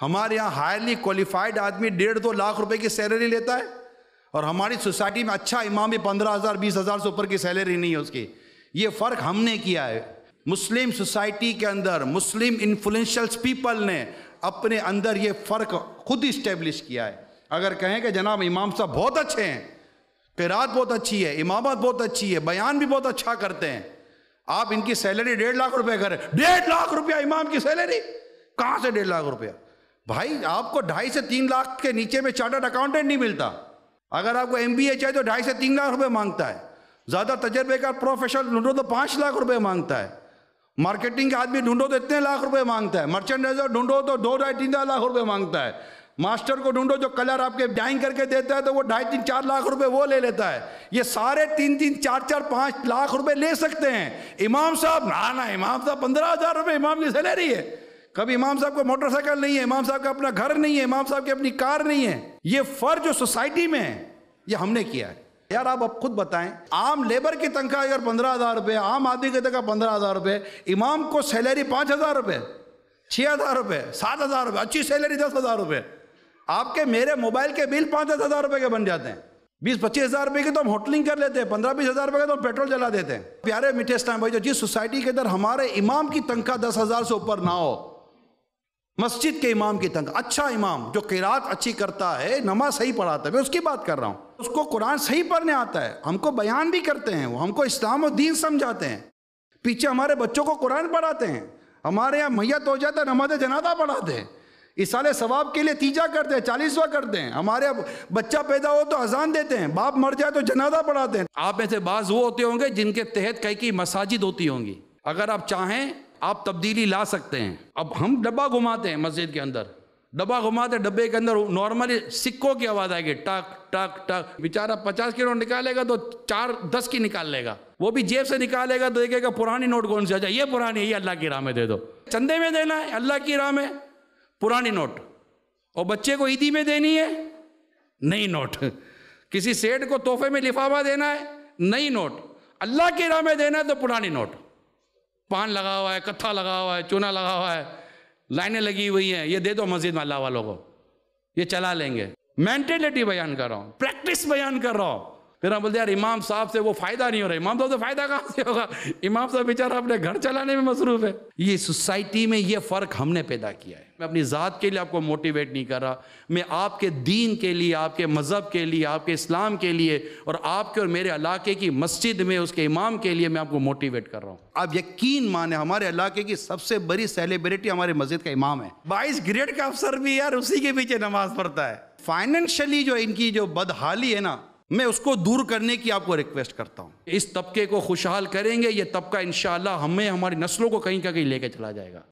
हमारे यहाँ highly qualified आदमी डेढ़ दो लाख रुपए की सैलरी लेता है और हमारी सोसाइटी में अच्छा इमाम भी पंद्रह हज़ार बीस हज़ार से ऊपर की सैलरी नहीं है उसकी ये फ़र्क हमने किया है मुस्लिम सोसाइटी के अंदर मुस्लिम इन्फ्लुएंशल्स पीपल ने अपने अंदर ये फ़र्क खुद इस्टेब्लिश किया है अगर कहें कि जनाब इमाम साहब बहुत अच्छे हैं किरात बहुत अच्छी है इमामत बहुत अच्छी है बयान भी बहुत अच्छा करते हैं आप इनकी सैलरी डेढ़ लाख रुपए करें डेढ़ लाख रुपया इमाम की सैलरी कहाँ से डेढ़ लाख रुपया भाई आपको ढाई से तीन लाख के नीचे में चार्टर्ड अकाउंटेंट नहीं मिलता अगर आपको एम चाहिए तो ढाई से तीन लाख रुपए मांगता है ज़्यादा तजर्बेकार प्रोफेशनल ढूंढो तो पाँच लाख रुपए मांगता है मार्केटिंग के आदमी ढूंढो तो इतने लाख रुपए मांगता है मर्चेंडाइजर ढूंढो तो दो ढाई तीन लाख रुपए मांगता है मास्टर को ढूंढो जो कलर आपके डाइंग करके देता है तो वो ढाई तीन चार लाख रुपए वो ले लेता है ये सारे तीन तीन चार चार पाँच लाख रुपए ले सकते हैं इमाम साहब ना ना इमाम साहब पंद्रह हज़ार रुपये इमाम की सैलरी है कभी इमाम साहब को मोटरसाइकिल नहीं है इमाम साहब का अपना घर नहीं है इमाम साहब की अपनी कार नहीं है ये फर्ज जो सोसाइटी में है ये हमने किया है यार आप अब खुद बताएं आम लेबर की तनख्वाह अगर पंद्रह हज़ार रुपये आम आदमी की तनख्वाह पंद्रह हज़ार रुपये इमाम को सैलरी पाँच हज़ार रुपये छः हज़ार रुपये सात हज़ार रुपये अच्छी सैलरी दस हज़ार रुपये आपके मेरे मोबाइल के बिल पाँच दस हज़ार रुपये के बन जाते हैं बीस पच्चीस हज़ार रुपये के तो हम होटलिंग कर लेते हैं पंद्रह बीस हज़ार रुपये का तो हम पेट्रोल जला देते हैं प्यारे मिठे स्टाइम भाई जो जिस सोसाइटी के अंदर हमारे इमाम की तनख्वाह दस हज़ार से ऊपर ना हो मस्जिद के इमाम की तंग अच्छा इमाम जो किरात अच्छी करता है नमाज सही पढ़ाता है मैं उसकी बात कर रहा हूँ उसको कुरान सही पढ़ने आता है हमको बयान भी करते हैं वो हमको इस्लाम और दीन समझाते हैं पीछे हमारे बच्चों को कुरान पढ़ाते हैं हमारे यहाँ मैयत हो जाता है तो नमाज जनादा पढ़ाते हैं इसाले सवाब के लिए तीजा करते हैं चालीसवा करते हैं हमारे अब बच्चा पैदा हो तो अजान देते हैं बाप मर जाए तो जनादा पढ़ाते हैं आप ऐसे बाज वो होते होंगे जिनके तहत कई की मसाजिद होती होंगी अगर आप चाहें आप तब्दीली ला सकते हैं अब हम डब्बा घुमाते हैं मस्जिद के अंदर डब्बा घुमाते डब्बे के अंदर नॉर्मली सिक्कों की आवाज़ आएगी टक टक टक बेचारा पचास किलो निकालेगा तो चार दस की निकाल लेगा वो भी जेब से निकालेगा तो देखेगा पुरानी नोट कौन सी जाए ये पुरानी है ये अल्लाह की राह में दे दो चंदे में देना है अल्लाह की राह में पुरानी नोट और बच्चे को ईदी में देनी है नई नोट किसी सेठ को तोहफे में लिफाफा देना है नई नोट अल्लाह की राह में देना है तो पुरानी नोट पान लगा हुआ है कत्था लगा हुआ है चूना लगा हुआ है लाइनें लगी हुई हैं ये दे दो मस्जिद में अल्लाह वालों को ये चला लेंगे मेंटेलिटी बयान कर रहा हूँ प्रैक्टिस बयान कर रहा हूँ फिर हम बोलते यार इमाम साहब से वो फायदा नहीं हो रहा इमाम साहब से फायदा कहाँ से होगा इमाम साहब बेचारा अपने घर चलाने में मसरूफ है ये सोसाइटी में ये फ़र्क हमने पैदा किया है मैं अपनी ज़ात के लिए आपको मोटिवेट नहीं कर रहा मैं आपके दीन के लिए आपके मज़हब के लिए आपके इस्लाम के लिए और आपके और मेरे इलाके की मस्जिद में उसके इमाम के लिए मैं आपको मोटिवेट कर रहा हूँ आप यकीन माने हमारे इलाके की सबसे बड़ी सेलिब्रिटी हमारे मस्जिद का इमाम है बाईस ग्रेड का अफसर भी यार उसी के पीछे नमाज पढ़ता है फाइनेंशियली जो इनकी जो बदहाली है ना मैं उसको दूर करने की आपको रिक्वेस्ट करता हूँ इस तबके को खुशहाल करेंगे ये तबका इन हमें हमारी नस्लों को कहीं का कहीं लेके चला जाएगा